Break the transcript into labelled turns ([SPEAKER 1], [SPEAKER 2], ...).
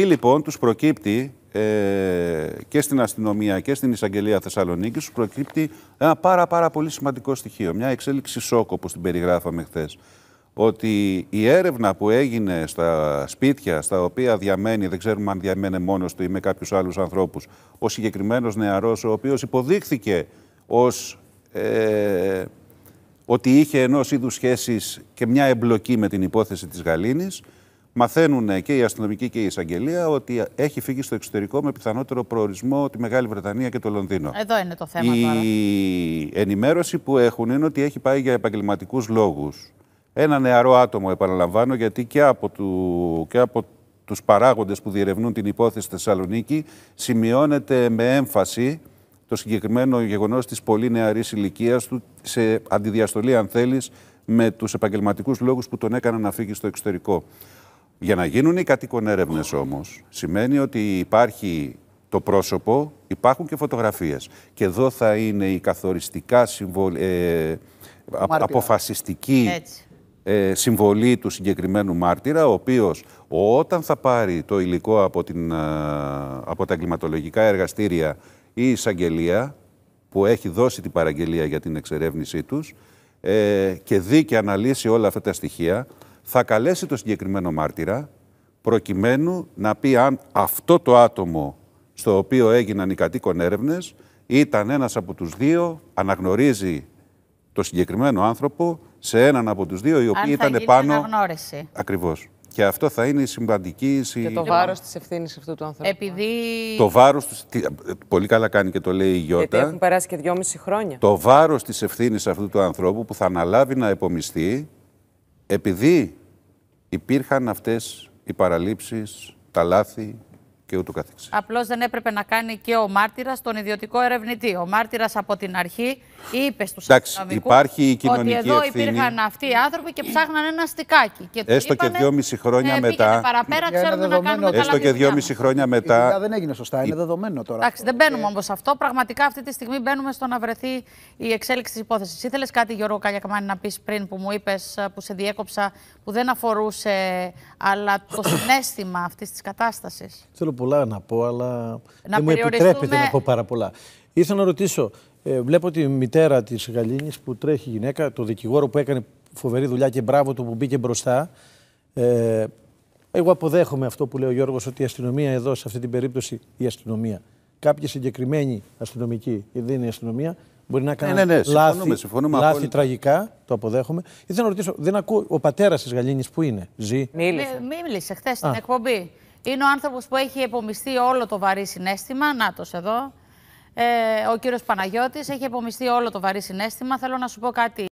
[SPEAKER 1] Εκεί λοιπόν τους προκύπτει ε, και στην αστυνομία και στην εισαγγελία Θεσσαλονίκης τους προκύπτει ένα πάρα πάρα πολύ σημαντικό στοιχείο, μια εξέλιξη σόκο όπως την περιγράφαμε χθες. Ότι η έρευνα που έγινε στα σπίτια στα οποία διαμένει, δεν ξέρουμε αν διαμένει μόνος του ή με κάποιους άλλους ανθρώπους, ο συγκεκριμένος νεαρός ο οποίος υποδείχθηκε ως... Ε, ότι είχε ενός είδους σχέσεις και μια εμπλοκή με την υπόθεση της Γαλήνης, Μαθαίνουν και η αστυνομική και η εισαγγελία ότι έχει φύγει στο εξωτερικό με πιθανότερο προορισμό τη Μεγάλη Βρετανία και το Λονδίνο.
[SPEAKER 2] Εδώ είναι το θέμα η τώρα.
[SPEAKER 1] Η ενημέρωση που έχουν είναι ότι έχει πάει για επαγγελματικούς λόγους. Ένα νεαρό άτομο, επαναλαμβάνω, γιατί και από, του, και από τους παράγοντες που διερευνούν την υπόθεση στη Θεσσαλονίκη σημειώνεται με έμφαση το συγκεκριμένο γεγονός της πολύ νεαρής ηλικίας του σε αντιδιαστολή αν θέλεις με τους επαγγελματικούς λόγους που τον έκαναν να φύγει στο εξωτερικό. Για να γίνουν οι κατοίκων έρευνες όμως, σημαίνει ότι υπάρχει το πρόσωπο, υπάρχουν και φωτογραφίες. Και εδώ θα είναι η καθοριστικά ε, αποφασιστική ε, συμβολή του συγκεκριμένου μάρτυρα, ο οποίος όταν θα πάρει το υλικό από, την, ε, από τα εγκληματολογικά εργαστήρια ή η εισαγγελία, που έχει δώσει την παραγγελία για την εξερεύνησή τους, ε, και δει και αναλύσει όλα αυτά τα στοιχεία, θα καλέσει το συγκεκριμένο μάρτυρα προκειμένου να πει αν αυτό το άτομο στο οποίο έγιναν οι κατοίκον έρευνες, ήταν ένας από τους δύο, αναγνωρίζει το συγκεκριμένο άνθρωπο σε έναν από τους δύο οι οποίοι ήταν πάνω...
[SPEAKER 2] Αναγνώριση.
[SPEAKER 1] Ακριβώς. Και αυτό θα είναι η συμπαντική... Και το λοιπόν, βάρος της
[SPEAKER 2] ευθύνης αυτού του ανθρώπου. Επειδή. Το
[SPEAKER 1] βάρος του. Πολύ καλά κάνει και το λέει η Γιώτα. Γιατί έχουν
[SPEAKER 2] περάσει και δυόμιση χρόνια.
[SPEAKER 1] Το βάρος της ευθύνης αυτού του ανθρώπου που θα αναλάβει να επομιστεί, επειδή υπήρχαν αυτές οι παραλήψεις, τα λάθη, και ούτω καθεξής.
[SPEAKER 2] Απλώς δεν έπρεπε να κάνει και ο μάρτυρας τον ιδιωτικό ερευνητή. Ο μάρτυρας από την αρχή είπε στους κοινωνική ότι εδώ ευθύνη. υπήρχαν αυτοί οι άνθρωποι και ψάχναν ένα στικάκι. Και Έστω και δυόμιση χρόνια ναι, μετά. Παραπέρα, ξέρουμε να κάνουμε Έστω και
[SPEAKER 1] δυόμιση χρόνια μετά. Η δεν έγινε σωστά, είναι δεδομένο τώρα. Εντάξει,
[SPEAKER 2] δεν μπαίνουμε όμω αυτό. Πραγματικά αυτή τη στιγμή μπαίνουμε στο να βρεθεί η εξέλιξη της υπόθεσης. Ήθελες κάτι, Γιώργο Καλιακμάνη, να πεις πριν που μου είπες, ε, που σε διέκοψα, που δεν αφορούσε, αλλά το συνέστημα αυτής της κατάστασης.
[SPEAKER 3] Θέλω πολλά να πω, αλλά να δεν μου επιτρέπεται να πω πάρα πολλά. Ήθελα να ρωτήσω, ε, βλέπω τη μητέρα της Γαλήνης που τρέχει γυναίκα, το δικηγόρο που έκανε φοβερή δουλειά και μπράβο του που μπήκε μπροστά. Ε, εγώ αποδέχομαι αυτό που λέει ο Γιώργος ότι η αστυνομία εδώ, σε αυτή την περίπτωση, η αστυνομία. κάποια συγκεκριμένη αστυνομική δεν είναι η αστυνομία, Μπορεί να κάνει ναι, ναι, ναι, λάθη, λάθη τραγικά, το αποδέχομαι. Ήθελα να ρωτήσω, δεν ακούω, ο πατέρας της Γαλλίνη που είναι, ζει. Μίλησε.
[SPEAKER 2] Μίλησε χθες στην εκπομπή. Είναι ο άνθρωπος που έχει επομιστεί όλο το βαρύ συνέστημα. το εδώ. Ε, ο κύριος Παναγιώτης έχει επομιστεί όλο το βαρύ συνέστημα. Θέλω να σου πω κάτι.